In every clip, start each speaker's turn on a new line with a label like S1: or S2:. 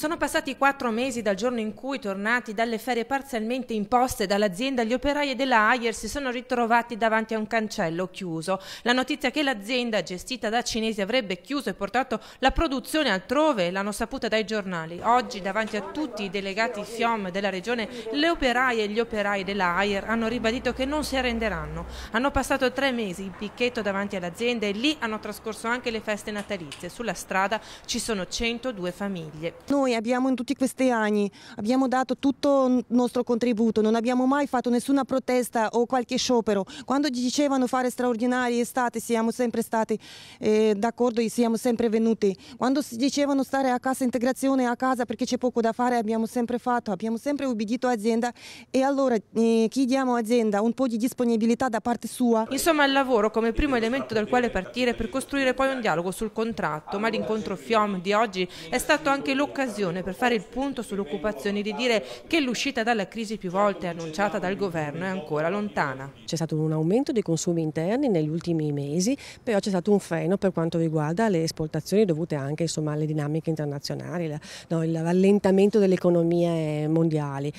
S1: Sono passati quattro mesi dal giorno in cui, tornati dalle ferie parzialmente imposte dall'azienda, gli operai della Ayer si sono ritrovati davanti a un cancello chiuso. La notizia che l'azienda gestita da cinesi avrebbe chiuso e portato la produzione altrove l'hanno saputa dai giornali. Oggi, davanti a tutti i delegati FIOM della regione, le operaie e gli operai della Ayer hanno ribadito che non si arrenderanno. Hanno passato tre mesi in picchetto davanti all'azienda e lì hanno trascorso anche le feste natalizie. Sulla strada ci sono 102
S2: famiglie. Noi noi abbiamo in tutti questi anni, abbiamo dato tutto il nostro contributo, non abbiamo mai fatto nessuna protesta o qualche sciopero. Quando dicevano fare straordinari estate siamo sempre stati eh, d'accordo e siamo sempre venuti. Quando dicevano stare a casa integrazione a casa perché c'è poco da fare abbiamo sempre fatto, abbiamo sempre obbedito azienda e allora eh, chiediamo azienda un po' di disponibilità da parte sua.
S1: Insomma il lavoro come primo elemento dal quale partire per costruire poi un dialogo sul contratto, ma l'incontro FIOM di oggi è stato anche l'occasione occasione per fare il punto sull'occupazione di dire che l'uscita dalla crisi più volte annunciata dal governo è ancora lontana.
S3: C'è stato un aumento dei consumi interni negli ultimi mesi, però c'è stato un freno per quanto riguarda le esportazioni dovute anche insomma, alle dinamiche internazionali, no, il rallentamento delle economie eh, mondiali.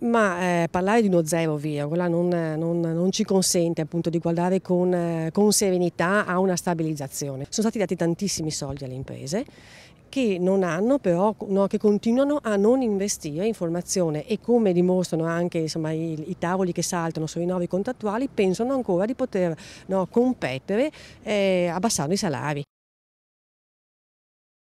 S3: Ma eh, parlare di uno zero virgola non, non, non ci consente appunto di guardare con, eh, con serenità a una stabilizzazione. Sono stati dati tantissimi soldi alle imprese che non hanno però, no, che continuano a non investire in formazione e come dimostrano anche insomma, i, i, tavoli che saltano sui nuovi contrattuali pensano ancora di poter no, competere eh, abbassando i salari.